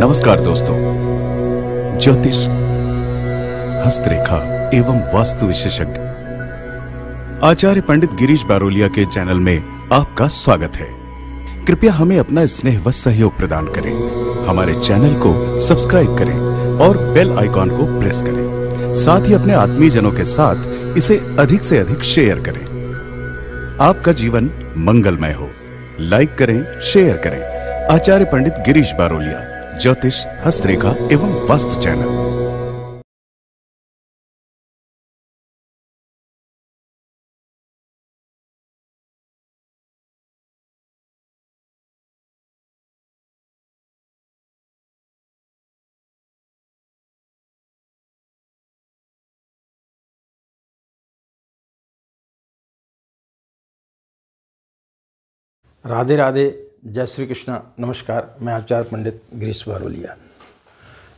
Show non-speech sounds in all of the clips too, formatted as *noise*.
नमस्कार दोस्तों ज्योतिष हस्तरेखा एवं वास्तु विशेषज्ञ आचार्य पंडित गिरीश बारोलिया के चैनल में आपका स्वागत है कृपया हमें अपना स्नेह व सहयोग प्रदान करें हमारे चैनल को सब्सक्राइब करें और बेल आइकॉन को प्रेस करें साथ ही अपने आत्मीय जनों के साथ इसे अधिक से अधिक शेयर करें आपका जीवन मंगलमय हो लाइक करें शेयर करें आचार्य पंडित गिरीश बारोलिया ज्योतिष हस्तरेखा एवं वस्तु चैनल राधे राधे जय श्री कृष्णा नमस्कार मैं आचार्य पंडित गिरीश बारोलिया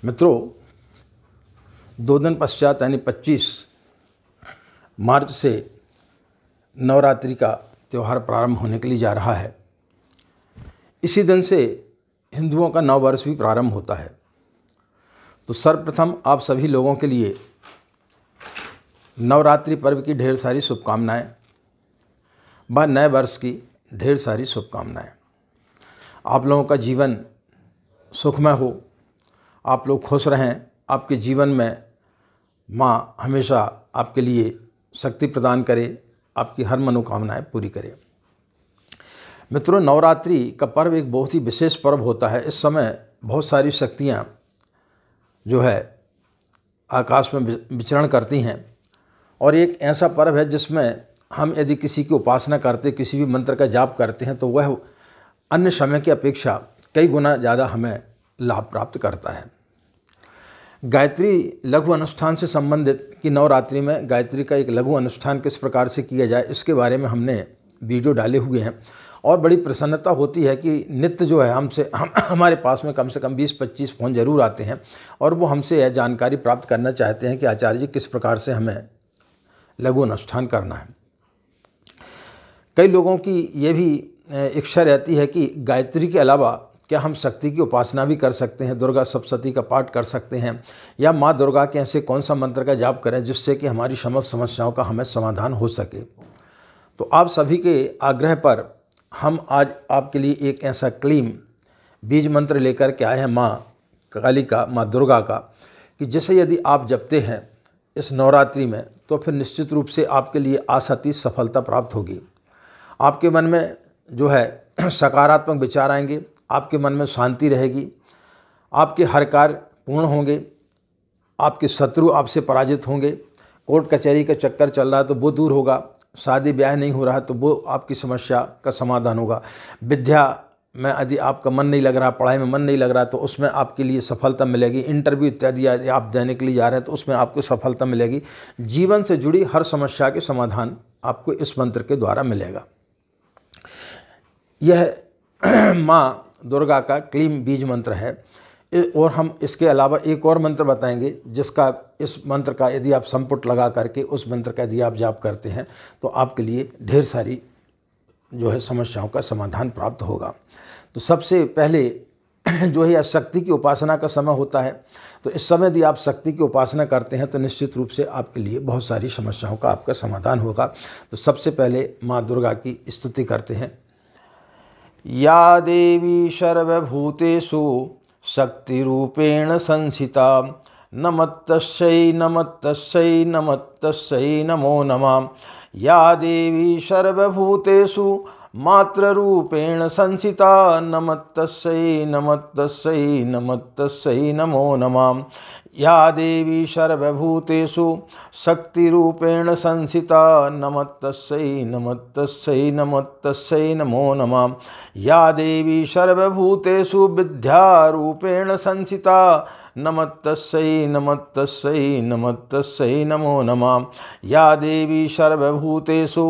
मित्रों दो दिन पश्चात यानी 25 मार्च से नवरात्रि का त्यौहार प्रारंभ होने के लिए जा रहा है इसी दिन से हिंदुओं का नव वर्ष भी प्रारंभ होता है तो सर्वप्रथम आप सभी लोगों के लिए नवरात्रि पर्व की ढेर सारी शुभकामनाएं व नए वर्ष की ढेर सारी शुभकामनाएं आप लोगों का जीवन सुखमय हो आप लोग खुश रहें आपके जीवन में माँ हमेशा आपके लिए शक्ति प्रदान करे आपकी हर मनोकामनाएं पूरी करे मित्रों नवरात्रि का पर्व एक बहुत ही विशेष पर्व होता है इस समय बहुत सारी शक्तियाँ जो है आकाश में विचरण करती हैं और एक ऐसा पर्व है जिसमें हम यदि किसी की उपासना करते किसी भी मंत्र का जाप करते हैं तो वह अन्य समय की अपेक्षा कई गुना ज़्यादा हमें लाभ प्राप्त करता है गायत्री लघु अनुष्ठान से संबंधित कि नवरात्रि में गायत्री का एक लघु अनुष्ठान किस प्रकार से किया जाए इसके बारे में हमने वीडियो डाले हुए हैं और बड़ी प्रसन्नता होती है कि नित्य जो है हमसे हम, हमारे पास में कम से कम 20-25 फ़ोन ज़रूर आते हैं और वो हमसे यह जानकारी प्राप्त करना चाहते हैं कि आचार्य जी किस प्रकार से हमें लघु अनुष्ठान करना है कई लोगों की ये भी इच्छा रहती है कि गायत्री के अलावा क्या हम शक्ति की उपासना भी कर सकते हैं दुर्गा सप्तती का पाठ कर सकते हैं या माँ दुर्गा के ऐसे कौन सा मंत्र का जाप करें जिससे कि हमारी समस्त समस्याओं का हमें समाधान हो सके तो आप सभी के आग्रह पर हम आज आपके लिए एक ऐसा क्लीम बीज मंत्र लेकर के आए हैं माँ काली का माँ दुर्गा का कि जिसे यदि आप जपते हैं इस नवरात्रि में तो फिर निश्चित रूप से आपके लिए आसाती सफलता प्राप्त होगी आपके मन में जो है *clears throat* सकारात्मक विचार आएंगे आपके मन में शांति रहेगी आपके हर कार्य पूर्ण होंगे आपके शत्रु आपसे पराजित होंगे कोर्ट कचहरी का चक्कर चल रहा है तो वो दूर होगा शादी ब्याह नहीं हो रहा है तो वो आपकी समस्या का समाधान होगा विद्या में यदि आपका मन नहीं लग रहा पढ़ाई में मन नहीं लग रहा तो उसमें आपके लिए सफलता मिलेगी इंटरव्यू इत्यादि आप देने के लिए जा रहे हैं तो उसमें आपको सफलता मिलेगी जीवन से जुड़ी हर समस्या के समाधान आपको इस मंत्र के द्वारा मिलेगा यह *clears throat* माँ दुर्गा का क्लीम बीज मंत्र है और हम इसके अलावा एक और मंत्र बताएंगे जिसका इस मंत्र का यदि आप संपुट लगा करके उस मंत्र का यदि आप जाप करते हैं तो आपके लिए ढेर सारी जो है समस्याओं का समाधान प्राप्त होगा तो सबसे पहले *clears throat* जो है शक्ति की उपासना का समय होता है तो इस समय यदि आप शक्ति की उपासना करते हैं तो निश्चित रूप से आपके लिए बहुत सारी समस्याओं का आपका समाधान होगा तो सबसे पहले माँ दुर्गा की स्तुति करते हैं या देवी सर्वभूतेषु शक्तिरूपेण संसिता नमत्तस्यै नमत्तस्यै नमत्तस्यै नमो नमः या देवी सर्वभूतेषु मातृरूपेण संसिता नमत्तस्यै नमत्तस्यै नमत्तस्यै नमो नमाम या देवी सर्वभूतेषु शक्तिरूपेण संसिता नमत्तस्यै नमत्तस्यै नमत्तस्यै नमो नमाम या देवी सर्वभूतेषु विद्यारूपेण संसिता नमत्तस्यै नमत्तस्यै नमत्तस्यै नमो नमः या देवी सर्वभूतेषु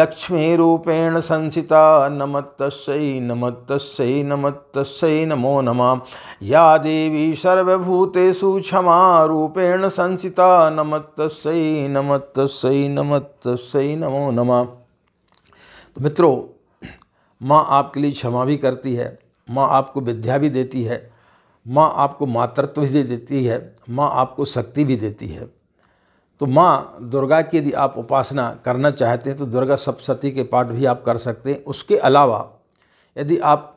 लक्ष्मीरूपेण संसिता नमत्तस्यै नमत्तस्यै नमत्तस्यै नमो नमः या देवी सर्वभूतेषु क्षमारूपेण संसिता नमत्तस्यै नमत्तस्यै नमत्तस्यै नमो नमः तो मित्रों माँ आपके लिए क्षमा भी करती है माँ आपको विद्या भी देती है माँ आपको मातृत्व भी दे देती है माँ आपको शक्ति भी देती है तो माँ दुर्गा की यदि आप उपासना करना चाहते हैं तो दुर्गा सप्तशती के पाठ भी आप कर सकते हैं उसके अलावा यदि आप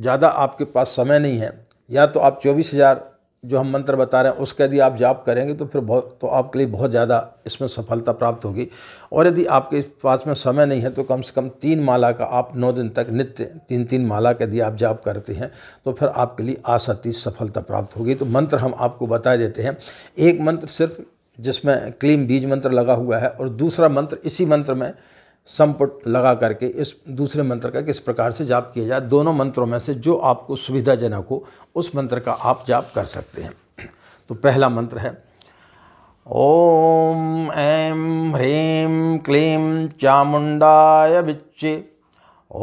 ज़्यादा आपके पास समय नहीं है या तो आप चौबीस हज़ार जो हम मंत्र बता रहे हैं उसका यदि आप जाप करेंगे तो फिर बहुत तो आपके लिए बहुत ज़्यादा इसमें सफलता प्राप्त होगी और यदि आपके पास में समय नहीं है तो कम से कम तीन माला का आप नौ दिन तक नित्य तीन तीन माला के यदि आप जाप करते हैं तो फिर आपके लिए आसाती सफलता प्राप्त होगी तो मंत्र हम आपको बता देते हैं एक मंत्र सिर्फ जिसमें क्लीम बीज मंत्र लगा हुआ है और दूसरा मंत्र इसी मंत्र में संपुट लगा करके इस दूसरे मंत्र का किस प्रकार से जाप किया जाए दोनों मंत्रों में से जो आपको सुविधाजनक हो उस मंत्र का आप जाप कर सकते हैं तो पहला मंत्र है ओम ऐं ह्रीं क्लीं चामुंडाय विच्चे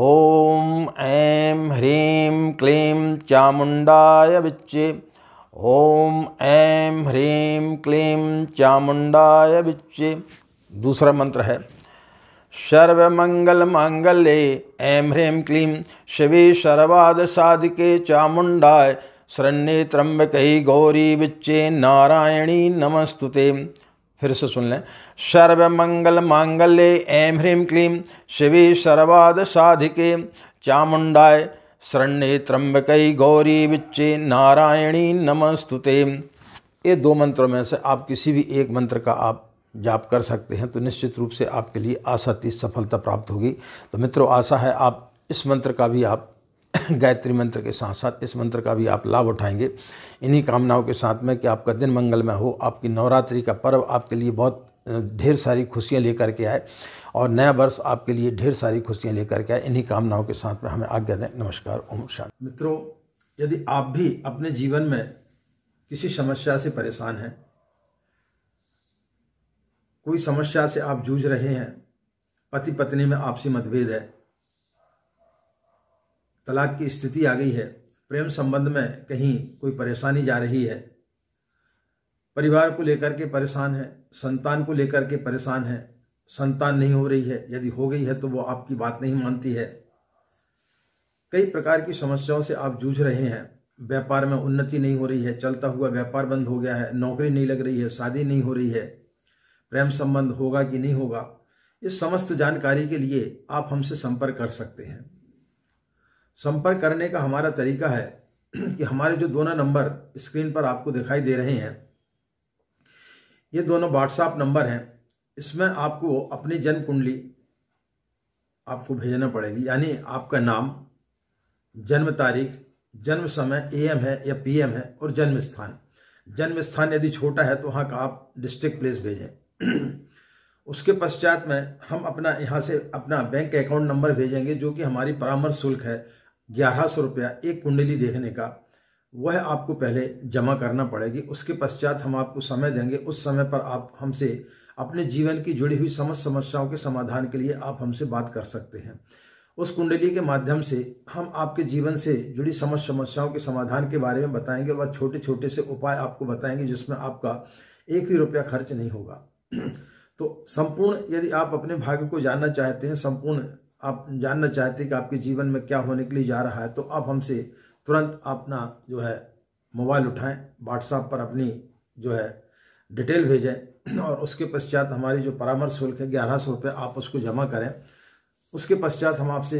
ओम ऐं ह्रीं क्लीं चामुंडाय विच्चे ओम ऐं ह्रीं क्लीं चामुंडाय विच्चे दूसरा मंत्र है सर्वमङ्गलमाङ्गल्ये ऐं ह्रीं क्लीं शिवे साधिके चामुंडाय शरण्ये त्रंबक गौरी विच्चे नारायणी नमस्तुते फिर से सुन लें सर्वमंगल मांगल्ये ऐं ह्रीं क्लीं शिवे शर्वाद साधिके चामुंडाय शरण्ये त्र्यंबक गौरी विच्चे नारायणी नमस्तुते ये दो मंत्रों में से आप किसी भी एक मंत्र का आप जाप कर सकते हैं तो निश्चित रूप से आपके लिए आशा तीस सफलता प्राप्त होगी तो मित्रों आशा है आप इस मंत्र का भी आप *coughs* गायत्री मंत्र के साथ साथ इस मंत्र का भी आप लाभ उठाएंगे इन्हीं कामनाओं के साथ में कि आपका दिन मंगलमय हो आपकी नवरात्रि का पर्व आपके लिए बहुत ढेर सारी खुशियाँ लेकर के आए और नया वर्ष आपके लिए ढेर सारी खुशियाँ लेकर के आए इन्हीं कामनाओं के साथ में हमें आज्ञा दें नमस्कार ओम शांति मित्रों यदि आप भी अपने जीवन में किसी समस्या से परेशान हैं कोई समस्या से आप जूझ रहे हैं पति पत्नी में आपसी मतभेद है तलाक की स्थिति आ गई है प्रेम संबंध में कहीं कोई परेशानी जा रही है परिवार को लेकर के परेशान है संतान को लेकर के परेशान है संतान नहीं हो रही है यदि हो गई है तो वो आपकी बात नहीं मानती है कई प्रकार की समस्याओं से आप जूझ रहे हैं व्यापार में उन्नति नहीं हो रही है चलता हुआ व्यापार बंद हो गया है नौकरी नहीं लग रही है शादी नहीं हो रही है प्रेम संबंध होगा कि नहीं होगा इस समस्त जानकारी के लिए आप हमसे संपर्क कर सकते हैं संपर्क करने का हमारा तरीका है कि हमारे जो दोनों नंबर स्क्रीन पर आपको दिखाई दे रहे हैं ये दोनों व्हाट्सएप नंबर हैं इसमें आपको अपनी जन्म कुंडली आपको भेजना पड़ेगी यानी आपका नाम जन्म तारीख जन्म समय एएम है या पीएम है और जन्म स्थान जन्म स्थान यदि छोटा है तो वहाँ का आप डिस्ट्रिक्ट प्लेस भेजें *clears throat* उसके पश्चात में हम अपना यहाँ से अपना बैंक अकाउंट नंबर भेजेंगे जो कि हमारी परामर्श शुल्क है ग्यारह सौ रुपया एक कुंडली देखने का वह आपको पहले जमा करना पड़ेगी उसके पश्चात हम आपको समय देंगे उस समय पर आप हमसे अपने जीवन की जुड़ी हुई समस्त समस्याओं के समाधान के लिए आप हमसे बात कर सकते हैं उस कुंडली के माध्यम से हम आपके जीवन से जुड़ी समस्त समस्याओं के समाधान के बारे में बताएंगे और छोटे छोटे से उपाय आपको बताएंगे जिसमें आपका एक भी रुपया खर्च नहीं होगा तो संपूर्ण यदि आप अपने भाग्य को जानना चाहते हैं संपूर्ण आप जानना चाहते हैं कि आपके जीवन में क्या होने के लिए जा रहा है तो आप हमसे तुरंत अपना जो है मोबाइल उठाएं व्हाट्सएप पर अपनी जो है डिटेल भेजें और उसके पश्चात हमारी जो परामर्श शुल्क है ग्यारह सौ रुपये आप उसको जमा करें उसके पश्चात हम आपसे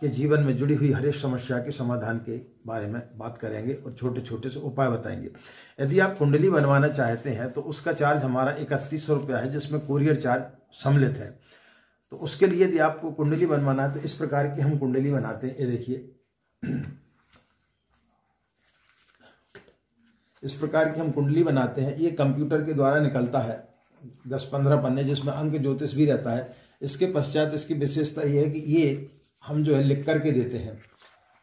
के जीवन में जुड़ी हुई हर एक समस्या के समाधान के बारे में बात करेंगे और छोटे छोटे से उपाय बताएंगे यदि आप कुंडली बनवाना चाहते हैं तो उसका चार्ज हमारा इकतीस सौ रुपया है जिसमें कुरियर चार्ज सम्मिलित है तो उसके लिए यदि आपको कुंडली बनवाना है तो इस प्रकार की हम कुंडली बनाते हैं ये देखिए इस प्रकार की हम कुंडली बनाते हैं ये कंप्यूटर के द्वारा निकलता है दस पंद्रह पन्ने जिसमें अंक ज्योतिष भी रहता है इसके पश्चात इसकी विशेषता यह है कि ये हम जो है लिख करके देते हैं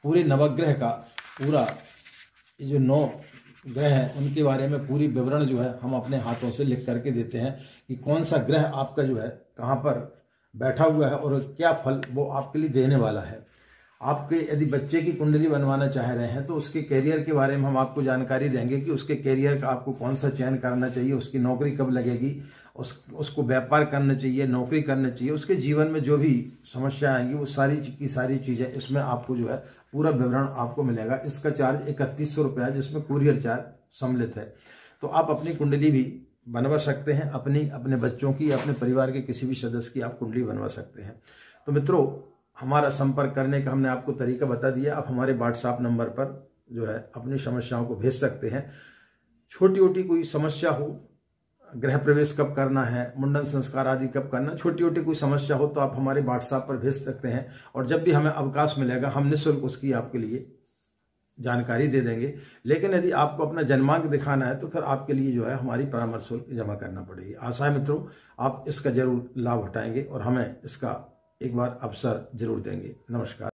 पूरे नवग्रह का पूरा ये जो नौ ग्रह हैं उनके बारे में पूरी विवरण जो है हम अपने हाथों से लिख करके देते हैं कि कौन सा ग्रह आपका जो है कहाँ पर बैठा हुआ है और क्या फल वो आपके लिए देने वाला है आपके यदि बच्चे की कुंडली बनवाना चाह रहे हैं तो उसके कैरियर के बारे में हम आपको जानकारी देंगे कि उसके कैरियर का आपको कौन सा चयन करना चाहिए उसकी नौकरी कब लगेगी उस उसको व्यापार करना चाहिए नौकरी करना चाहिए उसके जीवन में जो भी समस्या आएंगी वो सारी की सारी चीज़ें इसमें आपको जो है पूरा विवरण आपको मिलेगा इसका चार्ज इकतीस सौ रुपया है जिसमें कुरियर चार्ज सम्मिलित है तो आप अपनी कुंडली भी बनवा सकते हैं अपनी अपने बच्चों की अपने परिवार के किसी भी सदस्य की आप कुंडली बनवा सकते हैं तो मित्रों हमारा संपर्क करने का हमने आपको तरीका बता दिया आप हमारे व्हाट्सएप नंबर पर जो है अपनी समस्याओं को भेज सकते हैं छोटी छोटी कोई समस्या हो गृह प्रवेश कब करना है मुंडन संस्कार आदि कब करना छोटी छोटी कोई समस्या हो तो आप हमारे व्हाट्सएप पर भेज सकते हैं और जब भी हमें अवकाश मिलेगा हम निःशुल्क उसकी आपके लिए जानकारी दे देंगे लेकिन यदि आपको अपना जन्मांक दिखाना है तो फिर आपके लिए जो है हमारी परामर्श शुल्क जमा करना पड़ेगी आशा है मित्रों आप इसका जरूर लाभ उठाएंगे और हमें इसका एक बार अवसर जरूर देंगे नमस्कार